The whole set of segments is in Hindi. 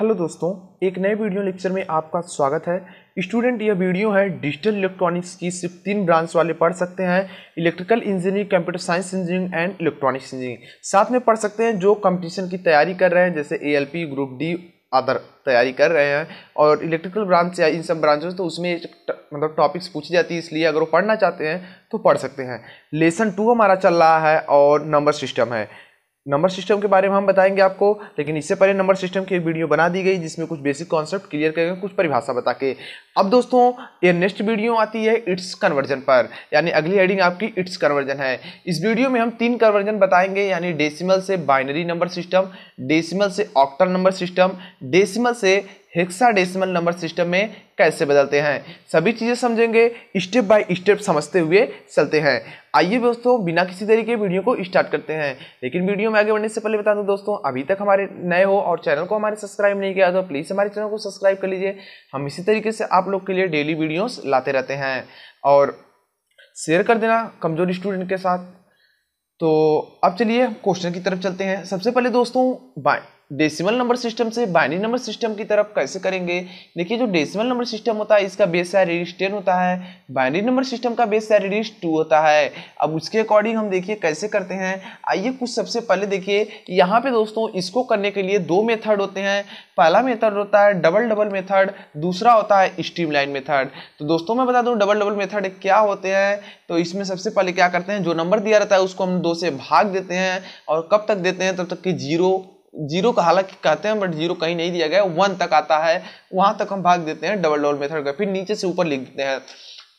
हेलो दोस्तों एक नए वीडियो लेक्चर में आपका स्वागत है स्टूडेंट यह वीडियो है डिजिटल इलेक्ट्रॉनिक्स की सिर्फ तीन ब्रांच वाले पढ़ सकते हैं electrical engineering computer science engineering and electronics engineering साथ में पढ़ सकते हैं जो कंपटीशन की तैयारी कर रहे हैं जैसे ए ग्रुप डी अदर तैयारी कर रहे हैं और इलेक्ट्रिकल ब्रांच या इन सब ब्रांचों तो उसमें मतलब टॉपिक्स पूछी जाती है इसलिए अगर वो पढ़ना चाहते हैं तो पढ़ सकते हैं लेसन टू हमारा चल रहा है और नंबर सिस्टम है नंबर सिस्टम के बारे में हम बताएंगे आपको लेकिन इससे पहले नंबर सिस्टम की एक वीडियो बना दी गई जिसमें कुछ बेसिक कॉन्सेप्ट क्लियर करेंगे कुछ परिभाषा बता के अब दोस्तों ये नेक्स्ट वीडियो आती है इट्स कन्वर्जन पर यानी अगली हेडिंग आपकी इट्स कन्वर्जन है इस वीडियो में हम तीन कन्वर्जन बताएंगे यानी डेसिमल से बाइनरी नंबर सिस्टम डेसिमल से ऑक्टल नंबर सिस्टम डेसिमल से हेक्साडेसिमल नंबर सिस्टम में कैसे बदलते हैं सभी चीज़ें समझेंगे स्टेप बाय स्टेप समझते हुए चलते हैं आइए दोस्तों बिना किसी तरीके वीडियो को स्टार्ट करते हैं लेकिन वीडियो में आगे बढ़ने से पहले बता दूं दोस्तों अभी तक हमारे नए हो और चैनल को हमारे सब्सक्राइब नहीं किया तो प्लीज़ हमारे चैनल को सब्सक्राइब कर लीजिए हम इसी तरीके से आप लोग के लिए डेली वीडियोज लाते रहते हैं और शेयर कर देना कमज़ोर स्टूडेंट के साथ तो अब चलिए क्वेश्चन की तरफ चलते हैं सबसे पहले दोस्तों बाएँ डेसिमल नंबर सिस्टम से बाइनरी नंबर सिस्टम की तरफ कैसे करेंगे देखिए जो डेसिमल नंबर सिस्टम होता है इसका बेस है रेडिस टेन होता है बाइनरी नंबर सिस्टम का बेस है रेडिस टू होता है अब उसके अकॉर्डिंग हम देखिए कैसे करते हैं आइए कुछ सबसे पहले देखिए यहाँ पे दोस्तों इसको करने के लिए दो मेथड होते हैं पहला मेथड होता है डबल डबल मेथड दूसरा होता है लाइन मेथड तो दोस्तों मैं बता दूँ डबल डबल मेथड क्या होते हैं तो इसमें सबसे पहले क्या करते हैं जो नंबर दिया रहता है उसको हम दो से भाग देते हैं और कब तक देते हैं तब तक कि जीरो जीरो का हालांकि कहते हैं बट जीरो कहीं नहीं दिया गया वन तक आता है वहां तक हम भाग देते हैं डबल डबल मेथड का फिर नीचे से ऊपर लिख देते हैं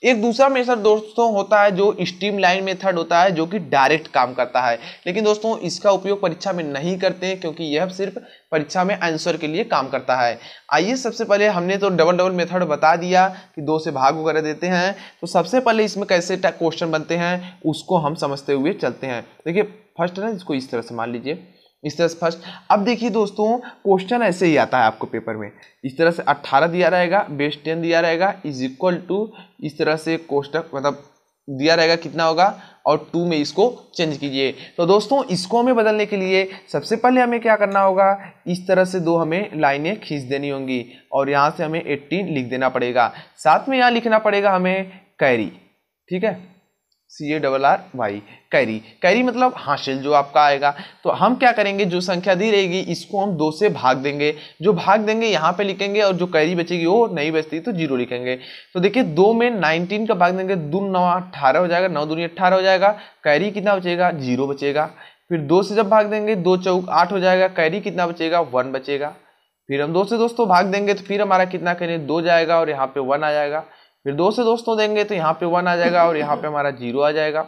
एक दूसरा मेथड दोस्तों होता है जो स्ट्रीम लाइन मेथड होता है जो कि डायरेक्ट काम करता है लेकिन दोस्तों इसका उपयोग परीक्षा में नहीं करते क्योंकि यह सिर्फ परीक्षा में आंसर के लिए काम करता है आइए सबसे पहले हमने तो डबल डबल मेथड बता दिया कि दो से भाग वगैरह देते हैं तो सबसे पहले इसमें कैसे क्वेश्चन बनते हैं उसको हम समझते हुए चलते हैं देखिए फर्स्ट है इसको इस तरह से मान लीजिए इस तरह से फर्स्ट अब देखिए दोस्तों क्वेश्चन ऐसे ही आता है आपको पेपर में इस तरह से 18 दिया रहेगा बेस 10 दिया रहेगा इज इक्वल टू इस तरह से कोष्टक मतलब दिया रहेगा कितना होगा और टू में इसको चेंज कीजिए तो दोस्तों इसको हमें बदलने के लिए सबसे पहले हमें क्या करना होगा इस तरह से दो हमें लाइनें खींच देनी होंगी और यहाँ से हमें एट्टीन लिख देना पड़ेगा साथ में यहाँ लिखना पड़ेगा हमें कैरी ठीक है C A double R Y carry carry मतलब हासिल जो आपका आएगा तो हम क्या करेंगे जो संख्या दी रहेगी इसको हम दो से भाग देंगे जो भाग देंगे यहाँ पे लिखेंगे और जो कैरी बचेगी वो नहीं बचती तो जीरो लिखेंगे तो देखिए दो में नाइनटीन का भाग देंगे दून नौ अट्ठारह हो जाएगा नौ दूनी अट्ठारह हो जाएगा कैरी कितना बचेगा जीरो बचेगा फिर दो से जब भाग देंगे दो चौक आठ हो जाएगा कैरी कितना बचेगा वन बचेगा फिर हम दो से दोस्तों भाग देंगे तो फिर हमारा कितना कहेंगे दो जाएगा और यहाँ पे वन आ जाएगा फिर दो से दोस्तों देंगे तो यहाँ पे वन आ जाएगा और यहाँ पे हमारा जीरो आ जाएगा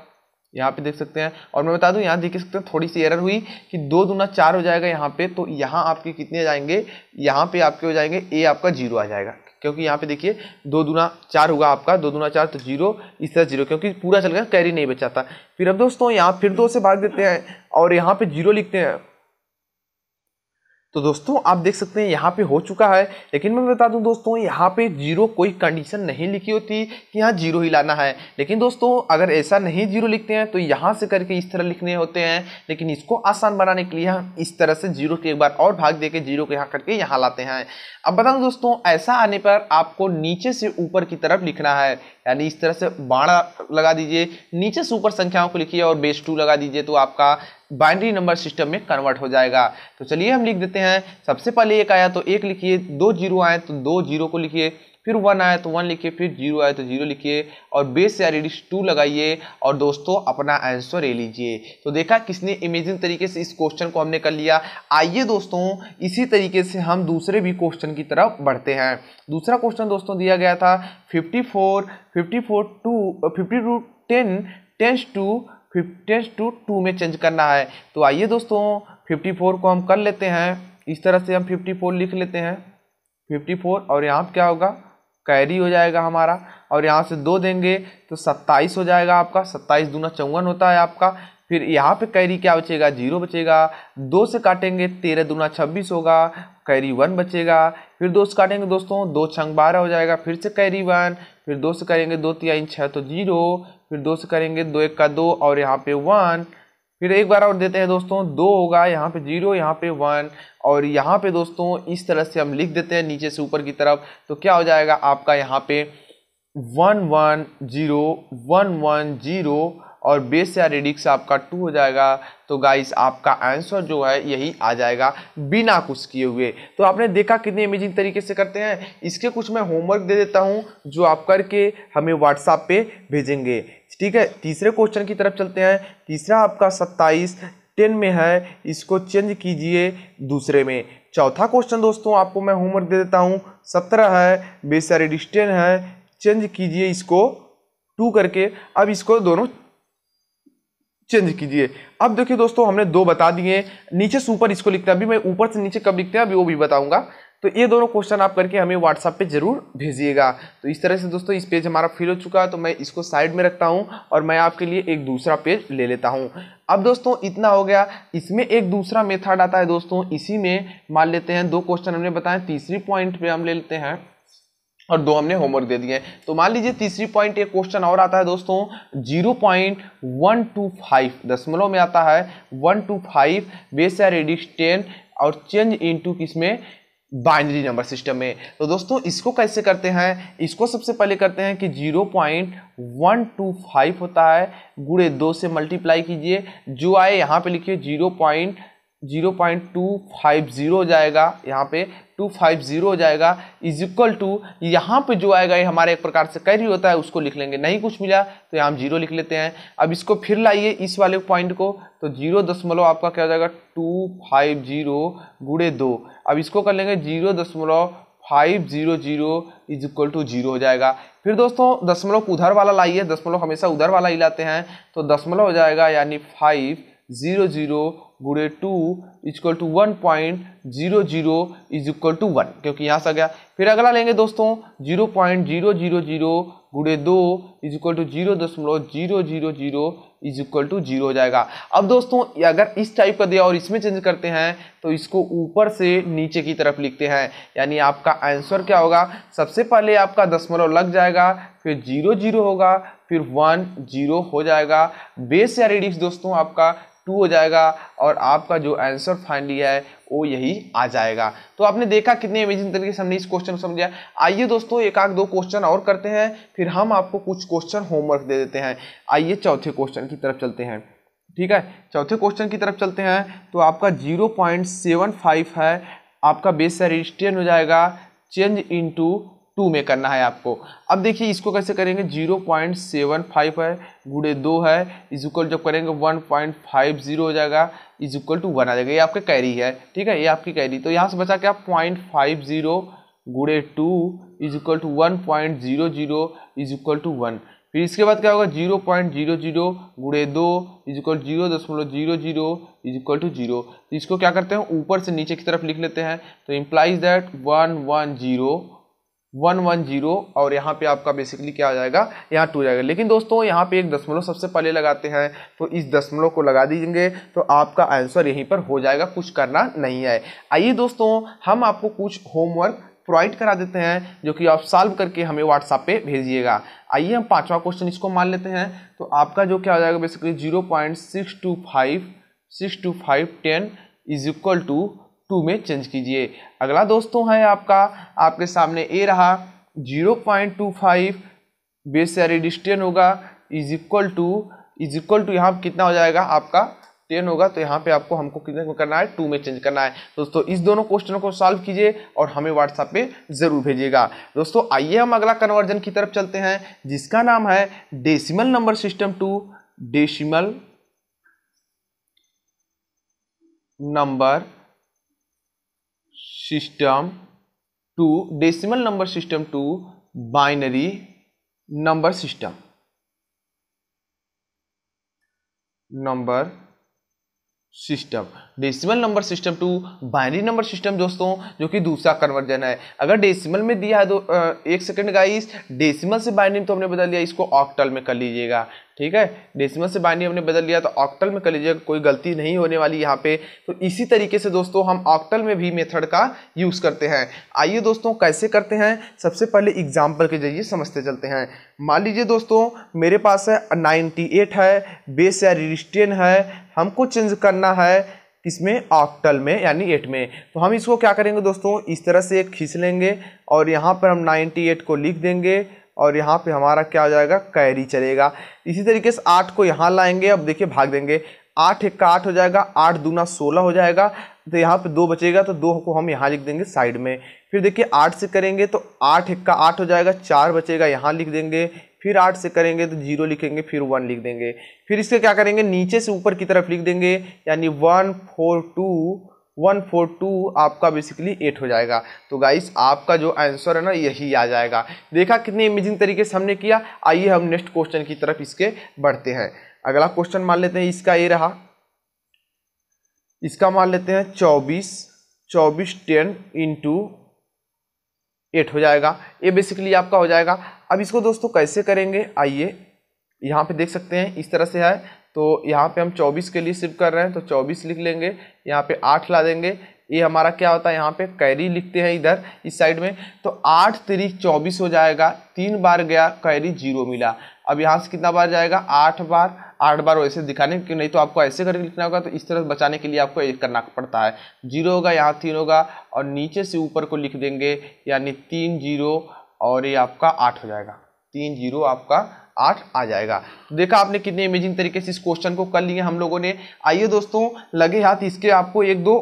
यहाँ पे देख सकते हैं और मैं बता दूँ यहाँ देख सकते हैं थोड़ी सी एरर हुई कि दो दूना चार हो जाएगा यहाँ पे तो यहाँ आपके कितने जाएंगे यहाँ पे आपके हो जाएंगे ए आपका जीरो आ जाएगा क्योंकि यहाँ पे देखिए दो दूना चार होगा आपका दो दूना चार तो जीरो इस तरह जीरो क्योंकि पूरा चल गया कैरी नहीं बचाता फिर अब दोस्तों यहाँ फिर दो से भाग देते हैं और यहाँ पर जीरो लिखते हैं तो दोस्तों आप देख सकते हैं यहाँ पे हो चुका है लेकिन मैं बता दूं दोस्तों यहाँ पे जीरो कोई कंडीशन नहीं लिखी होती कि यहाँ जीरो ही लाना है लेकिन दोस्तों अगर ऐसा नहीं जीरो लिखते हैं तो यहाँ से करके इस तरह लिखने होते हैं लेकिन इसको आसान बनाने के लिए हम इस तरह से जीरो के एक बार और भाग दे के जीरो को यहाँ करके यहाँ लाते हैं अब बता दूँ दोस्तों ऐसा आने पर आपको नीचे से ऊपर की तरफ लिखना है यानी इस तरह से बाड़ा लगा दीजिए नीचे से ऊपर संख्याओं को लिखिए और बेस टू लगा दीजिए तो आपका बाइनरी नंबर सिस्टम में कन्वर्ट हो जाएगा तो चलिए हम लिख देते हैं सबसे पहले एक आया तो एक लिखिए दो जीरो आए तो दो जीरो को लिखिए फिर वन आए तो वन लिखिए फिर जीरो आए तो जीरो लिखिए और बेस या रेडिस टू लगाइए और दोस्तों अपना आंसर ले लीजिए तो देखा किसने इमेजिंग तरीके से इस क्वेश्चन को हमने कर लिया आइए दोस्तों इसी तरीके से हम दूसरे भी क्वेश्चन की तरफ बढ़ते हैं दूसरा क्वेश्चन दोस्तों दिया गया था fifty four fifty four two fifty two ten tens two fifty two two में चेंज करना है तो आइए दोस्तों फिफ्टी फोर को हम कर लेते हैं इस तरह से हम फिफ्टी फोर लिख लेते हैं फिफ्टी फोर और यहाँ क्या होगा कैरी हो जाएगा हमारा और यहाँ से दो देंगे तो सत्ताईस हो जाएगा आपका सत्ताईस दूना चौवन होता है आपका फिर यहाँ पे कैरी क्या बचेगा जीरो बचेगा दो से काटेंगे तेरह दूना छब्बीस होगा कैरी वन बचेगा फिर दो से काटेंगे दोस्तों दो छंग बारह हो जाएगा फिर से कैरी वन फिर दो से करेंगे दो तीन छः तो जीरो फिर दो से करेंगे दो एक का दो और यहाँ पे वन फिर एक बार और देते हैं दोस्तों दो होगा यहाँ पे जीरो यहाँ पे वन और यहाँ पे दोस्तों इस तरह से हम लिख देते हैं नीचे से ऊपर की तरफ तो क्या हो जाएगा आपका यहाँ पे one one zero one one zero और बेस या रेडिक्स आपका टू हो जाएगा तो गाइस आपका आंसर जो है यही आ जाएगा बिना कुछ किए हुए तो आपने देखा कितने अमेजिंग तरीके से करते हैं इसके कुछ मैं होमवर्क दे देता हूँ जो आप करके हमें व्हाट्सएप पे भेजेंगे ठीक है तीसरे क्वेश्चन की तरफ चलते हैं तीसरा आपका सत्ताईस टेन में है इसको चेंज कीजिए दूसरे में चौथा क्वेश्चन दोस्तों आपको मैं होमवर्क दे देता हूँ सत्रह है रेडिक्स डिस्टेन है चेंज कीजिए इसको टू करके अब इसको दोनों चेंज कीजिए अब देखिए दोस्तों हमने दो बता दिए नीचे से ऊपर इसको लिखते हैं अभी मैं ऊपर से नीचे कब लिखते हैं अभी वो भी बताऊंगा तो ये दोनों क्वेश्चन आप करके हमें व्हाट्सअप पे जरूर भेजिएगा तो इस तरह से दोस्तों इस पेज हमारा फिल हो चुका है तो मैं इसको साइड में रखता हूँ और मैं आपके लिए एक दूसरा पेज ले लेता हूँ अब दोस्तों इतना हो गया इसमें एक दूसरा मेथड आता है दोस्तों इसी में मान लेते हैं दो क्वेश्चन हमने बताए तीसरी पॉइंट पर हम ले लेते हैं और दो हमने होमवर्क दे दिए तो मान लीजिए तीसरी पॉइंट एक क्वेश्चन और आता है दोस्तों zero point one two five दशमलव में आता है वन टू फाइव बेस या रेडिक्स टेन और चेंज इनटू किस में बाइनरी नंबर सिस्टम में तो दोस्तों इसको कैसे करते हैं इसको सबसे पहले करते हैं कि zero point one two five होता है गुड़े दो से मल्टीप्लाई कीजिए जो आए यहाँ पे लिखिए zero point zero point two five zero हो जाएगा यहाँ पे टू फाइव ज़ीरो हो जाएगा इज इक्वल टू यहाँ पे जो आएगा ये हमारे एक प्रकार से कैरी होता है उसको लिख लेंगे नहीं कुछ मिला तो यहाँ हम जीरो लिख लेते हैं अब इसको फिर लाइए इस वाले पॉइंट को तो जीरो दशमलव आपका क्या हो जाएगा टू फाइव जीरो गुड़े दो अब इसको कर लेंगे जीरो दशमलव five zero zero is equal to zero हो जाएगा फिर दोस्तों दशमलव उधर वाला लाइए दशमलव हमेशा उधर वाला ही लाते हैं तो दशमलव हो जाएगा यानी फाइव जीरो जीरो गुड़े two is equal to one point zero zero is equal to one क्योंकि यहाँ से आ गया फिर अगला लेंगे दोस्तों zero point zero zero zero गुड़े दो इज इक्वल टू जीरो दशमलव zero zero zero is equal to zero हो जाएगा अब दोस्तों अगर इस टाइप का दिया और इसमें चेंज करते हैं तो इसको ऊपर से नीचे की तरफ लिखते हैं यानी आपका आंसर क्या होगा सबसे पहले आपका दशमलव लग जाएगा फिर जीरो जीरो होगा फिर वन जीरो हो जाएगा बेस या रेडिक्स दोस्तों आपका टू हो जाएगा और आपका जो आंसर फाइनली है वो यही आ जाएगा तो आपने देखा कितने अमेजिंग तरीके से हमने इस क्वेश्चन को समझा आइए दोस्तों एक आध दो क्वेश्चन और करते हैं फिर हम आपको कुछ क्वेश्चन होमवर्क दे देते हैं आइए चौथे क्वेश्चन की तरफ चलते हैं ठीक है चौथे क्वेश्चन की तरफ चलते हैं तो आपका जीरो पॉइंट सेवन फाइव है आपका बेस सर हो जाएगा चेंज टू टू में करना है आपको अब देखिए इसको कैसे करेंगे जीरो पॉइंट सेवन फाइव है गुड़े दो है इज इक्वल जब करेंगे वन पॉइंट फाइव जीरो हो जाएगा इज इक्वल टू वन आ जाएगा ये आपके कैरी है ठीक है ये आपकी कैरी तो यहाँ से बचा क्या पॉइंट फाइव जीरो गुड़े two is equal to one point zero zero is equal to one फिर इसके बाद क्या होगा जीरो पॉइंट जीरो जीरो गुड़े दो इज इक्वल जीरो दशमलव zero zero is equal to zero तो इसको क्या करते हैं ऊपर से नीचे की तरफ लिख लेते हैं तो implies that one one zero one one zero और यहाँ पे आपका बेसिकली क्या आ जाएगा यहाँ टू जाएगा लेकिन दोस्तों यहाँ पे एक दशमलव सबसे पहले लगाते हैं तो इस दशमलव को लगा दीजिए तो आपका आंसर यहीं पर हो जाएगा कुछ करना नहीं है आइए दोस्तों हम आपको कुछ होमवर्क प्रोवाइड करा देते हैं जो कि आप सॉल्व करके हमें व्हाट्सअप पे भेजिएगा आइए हम पाँचवा क्वेश्चन इसको मान लेते हैं तो आपका जो क्या हो जाएगा basically zero point six two five six two five ten is equal to two में चेंज कीजिए अगला दोस्तों है आपका आपके सामने ए रहा zero point two five base से होगा is equal to is equal to यहाँ कितना हो जाएगा आपका टेन होगा तो यहाँ पे आपको हमको कितना करना है टू में चेंज करना है दोस्तों इस दोनों क्वेश्चनों को सॉल्व कीजिए और हमें व्हाट्सएप पे ज़रूर भेजिएगा दोस्तों आइए हम अगला कन्वर्जन की तरफ चलते हैं जिसका नाम है decimal number system to decimal number system to decimal number system to binary number system number system decimal number system to binary number system दोस्तों जो कि दूसरा कन्वर्जन है अगर डेसिमल में दिया है दो तो, एक सेकंड गाइस डेसिमल से बाइनरी तो हमने बदल दिया इसको ऑक्टल में कर लीजिएगा ठीक है डेसिमल से बाइनरी हमने बदल लिया तो ऑक्टल में कर लीजिए कोई गलती नहीं होने वाली यहाँ पे तो इसी तरीके से दोस्तों हम ऑक्टल में भी मेथड का यूज़ करते हैं आइए दोस्तों कैसे करते हैं सबसे पहले एग्जाम्पल के जरिए समझते चलते हैं मान लीजिए दोस्तों मेरे पास है नाइन्टी एट है बेस या रिस्टेन है हमको चेंज करना है किसमें ऑक्टल में यानी एट में तो हम इसको क्या करेंगे दोस्तों इस तरह से खींच लेंगे और यहाँ पर हम नाइन्टी एट को लिख देंगे और यहाँ पे हमारा क्या हो जाएगा कैरी चलेगा इसी तरीके से आठ को यहाँ लाएंगे अब देखिए भाग देंगे आठ एक का आठ हो जाएगा आठ दूना सोलह हो जाएगा तो यहाँ पे दो बचेगा तो दो को हम यहाँ लिख देंगे साइड में फिर देखिए आठ से करेंगे तो आठ एक का आठ हो जाएगा चार बचेगा यहाँ लिख देंगे फिर आठ से करेंगे तो जीरो लिखेंगे फिर वन लिख देंगे फिर इसके क्या करेंगे नीचे से ऊपर की तरफ लिख देंगे यानी one four two one four two आपका बेसिकली एट हो जाएगा तो गाइस आपका जो आंसर है ना यही आ जाएगा देखा कितने इमेजिंग तरीके से हमने किया आइए हम नेक्स्ट क्वेश्चन की तरफ इसके बढ़ते हैं अगला क्वेश्चन मान लेते हैं इसका ये रहा इसका मान लेते हैं चौबीस चौबीस टेन इंटू एट हो जाएगा ये बेसिकली आपका हो जाएगा अब इसको दोस्तों कैसे करेंगे आइए यहाँ पे देख सकते हैं इस तरह से है तो यहाँ पे हम 24 के लिए सिर्फ कर रहे हैं तो 24 लिख लेंगे यहाँ पे 8 ला देंगे ये हमारा क्या होता है यहाँ पे कैरी लिखते हैं इधर इस साइड में तो आठ तरीक चौबीस हो जाएगा तीन बार गया कैरी जीरो मिला अब यहाँ से कितना बार जाएगा आठ बार आठ बार वैसे दिखाने क्यों नहीं तो आपको ऐसे करके लिखना होगा तो इस तरह बचाने के लिए आपको एक करना पड़ता है जीरो होगा यहाँ तीन होगा और नीचे से ऊपर को लिख देंगे यानी तीन जीरो और ये आपका आठ हो जाएगा तीन जीरो आपका आठ आ जाएगा तो देखा आपने कितने इमेजिंग तरीके से इस क्वेश्चन को कर लिए हम लोगों ने आइए दोस्तों लगे हाथ इसके आपको एक दो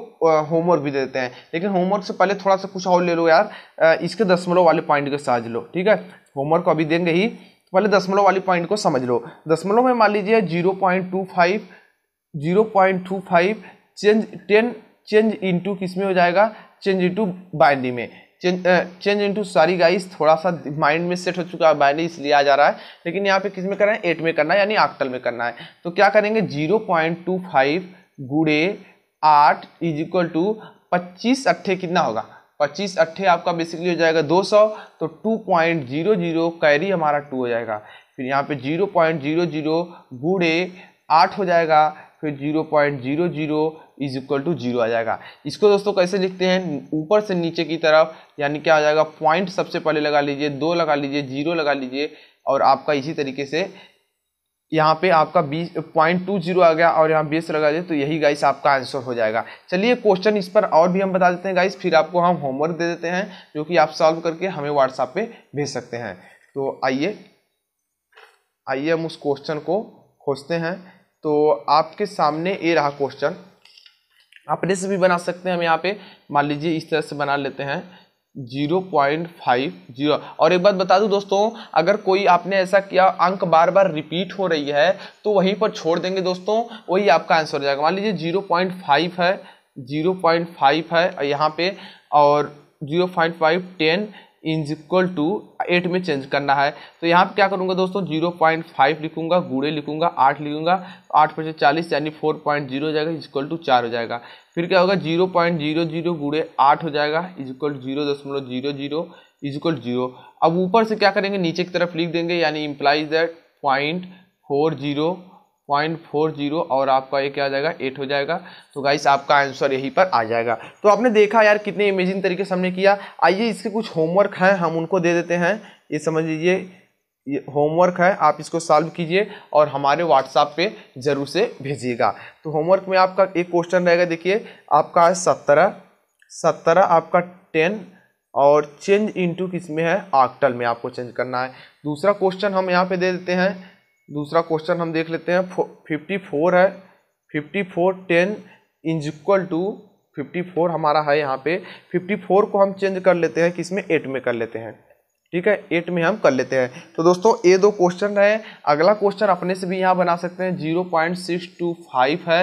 होमवर्क भी देते हैं लेकिन होमवर्क से पहले थोड़ा सा कुछ और ले लो यार इसके दसमलव वाले पॉइंट के साथ लो ठीक है होमवर्क को अभी देंगे ही पहले दसमलव वाले पॉइंट को समझ लो दसमलव में मान लीजिए zero point two five zero point two five change ten change into किस में हो जाएगा चेंज इंटू बाइंडी में चेंज इनटू सारी गाइस थोड़ा सा माइंड में सेट हो चुका है बाइनरी इसलिए आ जा रहा है लेकिन यहाँ पे किस में करना है एट में करना है यानी आकटल में करना है तो क्या करेंगे जीरो पॉइंट टू फाइव गुड़े आठ इज इक्वल टू पच्चीस अट्ठे कितना होगा पच्चीस अट्ठे आपका बेसिकली हो जाएगा दो सौ तो two point zero zero carry हमारा टू हो जाएगा फिर यहाँ पे जीरो पॉइंट जीरो जीरो गुड़े आठ हो जाएगा फिर zero point zero zero is equal to zero आ जाएगा इसको दोस्तों कैसे लिखते हैं ऊपर से नीचे की तरफ यानी क्या आ जाएगा पॉइंट सबसे पहले लगा लीजिए दो लगा लीजिए जीरो लगा लीजिए और आपका इसी तरीके से यहाँ पे आपका बीस पॉइंट टू जीरो आ गया और यहाँ बीस लगा दिए तो यही गाइस आपका आंसर हो जाएगा चलिए क्वेश्चन इस पर और भी हम बता देते हैं गाइस फिर आपको हम होमवर्क दे देते हैं जो कि आप सॉल्व करके हमें व्हाट्सएप पे भेज सकते हैं तो आइए आइए हम उस क्वेश्चन को खोजते हैं तो आपके सामने ये रहा क्वेश्चन आप रेस भी बना सकते हैं हम यहाँ पे मान लीजिए इस तरह से बना लेते हैं जीरो पॉइंट फाइव जीरो और एक बात बता दूं दोस्तों अगर कोई आपने ऐसा किया अंक बार बार रिपीट हो रही है तो वहीं पर छोड़ देंगे दोस्तों वही आपका आंसर हो जाएगा मान लीजिए जीरो पॉइंट फाइव है जीरो पॉइंट फाइव है यहाँ पे और zero point five ten is equal to eight में चेंज करना है तो यहाँ पे क्या करूँगा दोस्तों जीरो पॉइंट फाइव लिखूंगा गुड़े लिखूंगा आठ लिखूंगा आठ पर से चालीस यानी फोर पॉइंट जीरो हो जाएगा इजक्ल टू चार हो जाएगा फिर क्या होगा जीरो पॉइंट जीरो जीरो गुड़े आठ हो जाएगा इजक्वल टू जीरो दशमलव जीरो जीरो इजक्वल जीरो अब ऊपर से क्या करेंगे नीचे की तरफ लिख देंगे यानी implies that point four zero point four zero और आपका ये क्या आ जाएगा एट हो जाएगा तो गाइस आपका आंसर यहीं पर आ जाएगा तो आपने देखा यार कितने इमेजिंग तरीके से हमने किया आइए इसके कुछ होमवर्क हैं हम उनको दे देते हैं ये समझ लीजिए ये होमवर्क है आप इसको सॉल्व कीजिए और हमारे व्हाट्सएप पे ज़रूर से भेजिएगा तो होमवर्क में आपका एक क्वेश्चन रहेगा देखिए आपका है सत्रह सत्रह आपका टेन और चेंज इनटू किस में है आकटल में आपको चेंज करना है दूसरा क्वेश्चन हम यहाँ पे दे देते हैं दूसरा क्वेश्चन हम देख लेते हैं फिफ्टी फोर है fifty four ten is equal to fifty four हमारा है यहाँ पे फिफ्टी फोर को हम चेंज कर लेते हैं किसमें एट में कर लेते हैं ठीक है एट में हम कर लेते हैं तो दोस्तों ये दो क्वेश्चन रहे अगला क्वेश्चन अपने से भी यहाँ बना सकते हैं zero point six two five है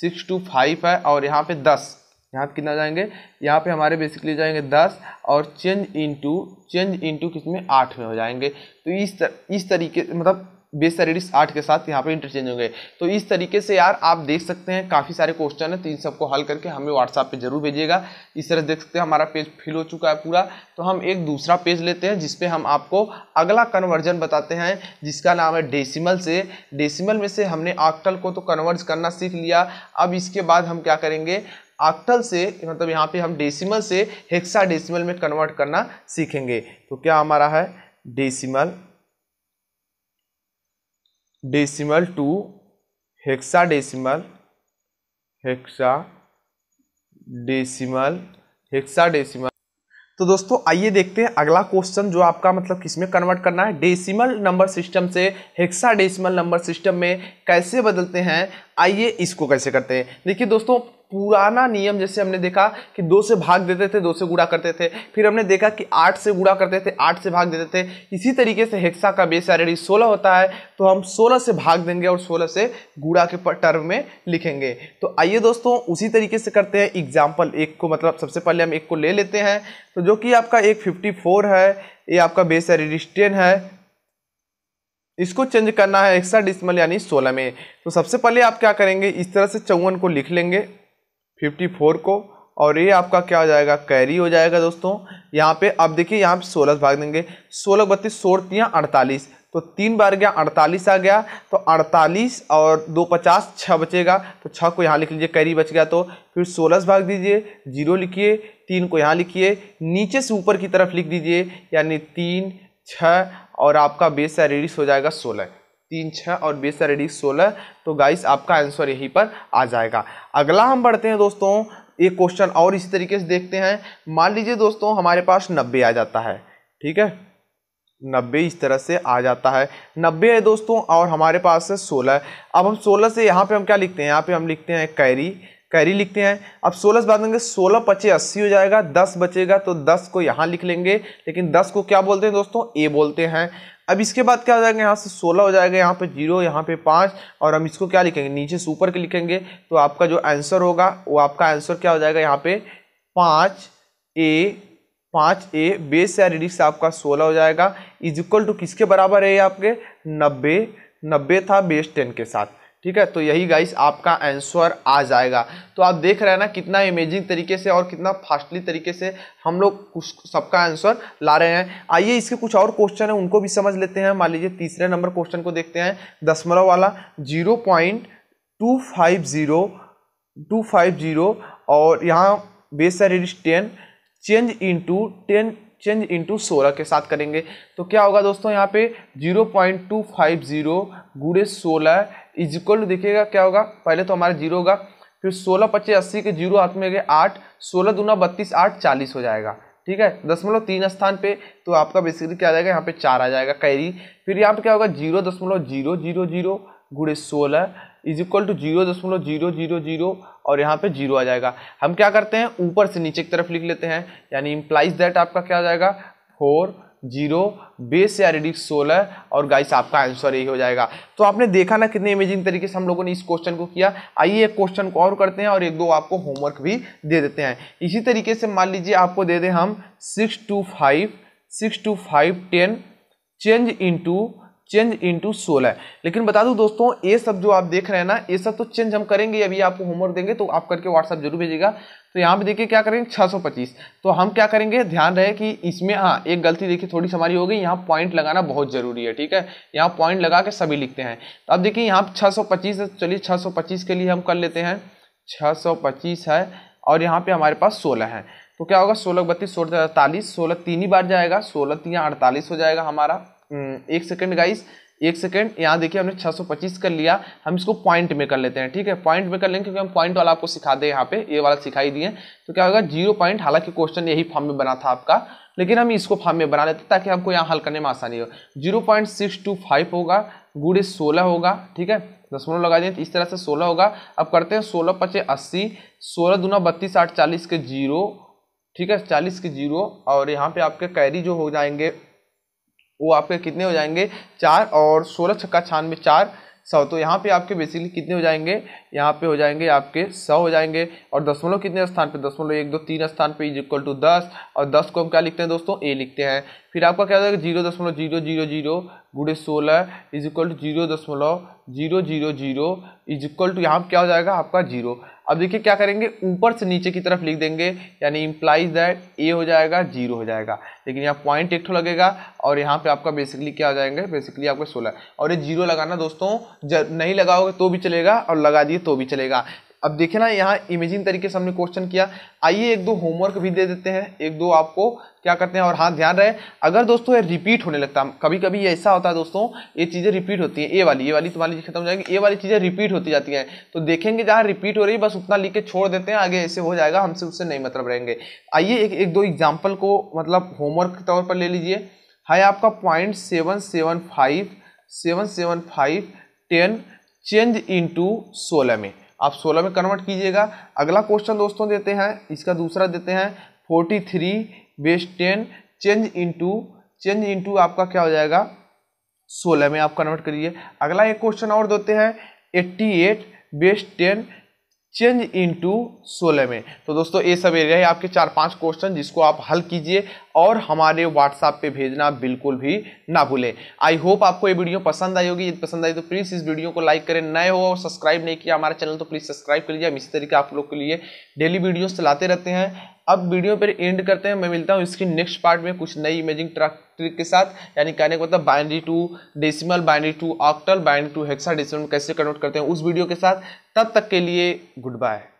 सिक्स टू फाइव है और यहाँ पे दस यहाँ कितना जाएंगे यहाँ पे हमारे बेसिकली जाएंगे दस और चेंज इनटू चेंज इनटू किसमें आठ में हो जाएंगे तो इस तर, इस तरीके मतलब बेसरिडिस आठ के साथ यहाँ पे इंटरचेंज हो गए तो इस तरीके से यार आप देख सकते हैं काफ़ी सारे क्वेश्चन हैं तो इन सबको हल करके हमें व्हाट्सएप पे जरूर भेजिएगा इस तरह देख सकते हैं हमारा पेज फिल हो चुका है पूरा तो हम एक दूसरा पेज लेते हैं जिसपे हम आपको अगला कन्वर्जन बताते हैं जिसका नाम है डेसिमल से डेसिमल में से हमने आक्टल को तो कन्वर्ज करना सीख लिया अब इसके बाद हम क्या करेंगे आक्टल से मतलब यहाँ पर हम डेसिमल से हेक्सा डेसिमल में कन्वर्ट करना सीखेंगे तो क्या हमारा है decimal decimal to hexadecimal hexadecimal hexadecimal तो दोस्तों आइए देखते हैं अगला क्वेश्चन जो आपका मतलब किसमें कन्वर्ट करना है डेसिमल नंबर सिस्टम से हेक्सा डेसिमल नंबर सिस्टम में कैसे बदलते हैं आइए इसको कैसे करते हैं देखिए दोस्तों पुराना नियम जैसे हमने देखा कि दो से भाग देते थे दो से गुड़ा करते थे फिर हमने देखा कि आठ से गुड़ा करते थे आठ से भाग देते थे इसी तरीके से हेक्सा का बेस ऑलरेडी सोलह होता है तो हम सोलह से भाग देंगे और सोलह से गुड़ा के टर्म में लिखेंगे तो आइए दोस्तों उसी तरीके से करते हैं एग्जाम्पल एक को मतलब सबसे पहले हम एक को ले लेते हैं तो जो कि आपका एक फिफ्टी फोर है ये आपका बेस ऑलरेडी टेन है इसको चेंज करना है एक्स्ट्रा डिसमल यानी सोलह में तो सबसे पहले आप क्या करेंगे इस तरह से चौवन को लिख लेंगे फिफ्टी फोर को और ये आपका क्या हो जाएगा कैरी हो जाएगा दोस्तों यहाँ पे अब देखिए यहाँ पे सोलह भाग देंगे सोलह बत्तीस सोड़तियाँ अड़तालीस तो तीन बार गया अड़तालीस आ गया तो अड़तालीस और दो पचास छः बचेगा तो छः को यहाँ लिख लीजिए कैरी बच गया तो फिर सोलह भाग दीजिए जीरो लिखिए तीन को यहाँ लिखिए नीचे से ऊपर की तरफ लिख दीजिए यानी तीन छः और आपका बेस रेडिस हो जाएगा सोलह तीन छः और बीस सारे सोलह तो गाइस आपका आंसर यहीं पर आ जाएगा अगला हम बढ़ते हैं दोस्तों एक क्वेश्चन और इसी तरीके से देखते हैं मान लीजिए दोस्तों हमारे पास नब्बे आ जाता है ठीक है नब्बे इस तरह से आ जाता है नब्बे है दोस्तों और हमारे पास है सोलह अब हम सोलह से यहाँ पे हम क्या लिखते हैं यहाँ पे हम लिखते हैं कैरी कैरी लिखते हैं अब सोलह से बात करेंगे सोलह पचे अस्सी हो जाएगा दस बचेगा तो दस को यहाँ लिख लेंगे लेकिन दस को क्या बोलते हैं दोस्तों ए बोलते हैं अब इसके बाद क्या हो जाएगा यहाँ से सोलह हो जाएगा यहाँ पे जीरो यहाँ पे पाँच और हम इसको क्या लिखेंगे नीचे से ऊपर के लिखेंगे तो आपका जो आंसर होगा वो आपका आंसर क्या हो जाएगा यहाँ पे पाँच ए पाँच ए बेस या रिडिक्स आपका सोलह हो जाएगा इज इक्वल टू किसके बराबर है ये आपके नब्बे नब्बे था बेस टेन के साथ ठीक है तो यही गाइस आपका आंसर आ जाएगा तो आप देख रहे हैं ना कितना इमेजिंग तरीके से और कितना फास्टली तरीके से हम लोग कुछ सबका आंसर ला रहे हैं आइए इसके कुछ और क्वेश्चन है उनको भी समझ लेते हैं मान लीजिए तीसरे नंबर क्वेश्चन को देखते हैं दसमलव वाला zero point two five zero two five zero और यहाँ बेस है radix ten change into ten change into सोलह के साथ करेंगे तो क्या होगा दोस्तों यहाँ पे zero point two five zero गुड़े सोलह इज इक्वल टू देखिएगा क्या होगा पहले तो हमारा जीरो होगा फिर सोलह पच्चीस अस्सी के जीरो हाथ में गए आठ सोलह दूना बत्तीस आठ चालीस हो जाएगा ठीक है दशमलव तीन स्थान पे तो आपका बेसिकली क्या आ जाएगा यहाँ पे चार आ जाएगा कैरी फिर यहाँ पे क्या होगा जीरो दशमलव जीरो जीरो जीरो गुड़े सोलह इज इक्वल टू जीरो दशमलव जीरो जीरो जीरो और यहाँ पे जीरो आ जाएगा हम क्या करते हैं ऊपर से नीचे की तरफ लिख लेते हैं यानी इम्प्लाइज दैट आपका क्या आ जाएगा फोर जीरो बेस या रेडिक्स सोलह और गाइस आपका आंसर यही हो जाएगा तो आपने देखा ना कितने अमेजिंग तरीके से हम लोगों ने इस क्वेश्चन को किया आइए एक क्वेश्चन को और करते हैं और एक दो आपको होमवर्क भी दे देते हैं इसी तरीके से मान लीजिए आपको दे दें हम six two five six two five ten change into change into सोलह लेकिन बता दूं दोस्तों ये सब जो आप देख रहे हैं ना ये सब तो चेंज हम करेंगे अभी आपको होमवर्क देंगे तो आप करके व्हाट्सअप जरूर भेजिएगा तो यहाँ पे देखिए क्या करेंगे 625 तो हम क्या करेंगे ध्यान रहे कि इसमें हाँ एक गलती देखिए थोड़ी सी हमारी हो गई यहाँ पॉइंट लगाना बहुत ज़रूरी है ठीक है यहाँ पॉइंट लगा के सभी लिखते हैं तो अब देखिए यहाँ 625 है चलिए 625 के लिए हम कर लेते हैं 625 है और यहाँ पे हमारे पास 16 है तो क्या होगा सोलह बत्तीस सोलह अड़तालीस सोलह तीन ही बार जाएगा सोलह तीन अड़तालीस हो जाएगा हमारा हम्म, एक सेकेंड गाइस एक सेकेंड यहाँ देखिए हमने 625 कर लिया हम इसको पॉइंट में कर लेते हैं ठीक है पॉइंट में कर लेंगे क्योंकि हम पॉइंट वाला आपको सिखा दें यहाँ पे ये वाला सिखाई दिए तो क्या होगा जीरो पॉइंट हालांकि क्वेश्चन यही फॉर्म में बना था आपका लेकिन हम इसको फॉर्म में बना लेते ताकि हमको यहाँ हल करने में आसानी हो zero point six two five होगा गुड़े सोलह होगा ठीक है दसमलव लगा दिए तो इस तरह से सोलह होगा अब करते हैं सोलह पचे अस्सी सोलह दूना बत्तीस आठ चालीस के जीरो ठीक है चालीस के जीरो और यहाँ पे आपके कैरी जो हो जाएंगे वो आपके कितने हो जाएंगे चार और सोलह छक्का छानवे चार सौ तो यहाँ पे आपके बेसिकली कितने हो जाएंगे यहाँ पे हो जाएंगे आपके सौ हो जाएंगे और दसमलव कितने स्थान पे दसमलव एक दो तीन स्थान पे इज इक्वल टू दस और दस को हम क्या लिखते हैं दोस्तों ए लिखते हैं फिर आपका क्या हो जाएगा जीरो दशमलव जीरो जीरो जीरो गुड़े सोलह इज इक्वल टू जीरो दशमलव zero zero zero is equal to यहाँ पर क्या हो जाएगा आपका जीरो अब देखिए क्या करेंगे ऊपर से नीचे की तरफ लिख देंगे यानी इम्प्लाइज दैट ए हो जाएगा जीरो हो जाएगा लेकिन यहाँ पॉइंट एक ठो लगेगा और यहाँ पे आपका बेसिकली क्या हो जाएंगे बेसिकली आपका सोलह और ये जीरो लगाना दोस्तों नहीं लगाओगे तो भी चलेगा और लगा दिए तो भी चलेगा अब देखे ना यहाँ इमेजिंग तरीके से हमने क्वेश्चन किया आइए एक दो होमवर्क भी दे देते हैं एक दो आपको क्या करते हैं और हाँ ध्यान रहे अगर दोस्तों ये रिपीट होने लगता है कभी कभी ऐसा होता है दोस्तों ये चीज़ें रिपीट होती हैं ए वाली ये वाली तुम्हारी खत्म हो जाएगी ये वाली चीज़ें रिपीट होती जाती हैं तो देखेंगे जहाँ रिपीट हो रही बस उतना लिख के छोड़ देते हैं आगे ऐसे हो जाएगा हमसे उससे नहीं मतलब रहेंगे आइए एक एक दो एग्जाम्पल को मतलब होमवर्क के तौर पर ले लीजिए है आपका point seven seven five seven seven five ten change to सोलह में आप सोलह में कन्वर्ट कीजिएगा अगला क्वेश्चन दोस्तों देते हैं इसका दूसरा देते हैं forty three base ten change to change to आपका क्या हो जाएगा सोलह में आप कन्वर्ट करिए अगला एक क्वेश्चन और देते हैं eighty eight base ten change into सोलह में तो दोस्तों ये सब एरिया है आपके चार पांच क्वेश्चन जिसको आप हल कीजिए और हमारे व्हाट्सएप पे भेजना बिल्कुल भी ना भूले आई होप आपको ये वीडियो पसंद आई होगी यदि पसंद आई तो प्लीज़ इस वीडियो को लाइक करें नए हो और सब्सक्राइब नहीं किया हमारा चैनल तो प्लीज़ सब्सक्राइब कर लीजिए हम इसी तरीके आप लोग के लिए डेली वीडियो चलाते रहते हैं अब वीडियो पर एंड करते हैं मैं मिलता हूँ इसकी नेक्स्ट पार्ट में कुछ नई इमेजिंग ट्रक ट्रिक के साथ यानी कहने का मतलब binary to decimal binary to octal binary to hexadecimal कैसे कन्वर्ट करते हैं उस वीडियो के साथ तब तक के लिए गुड बाय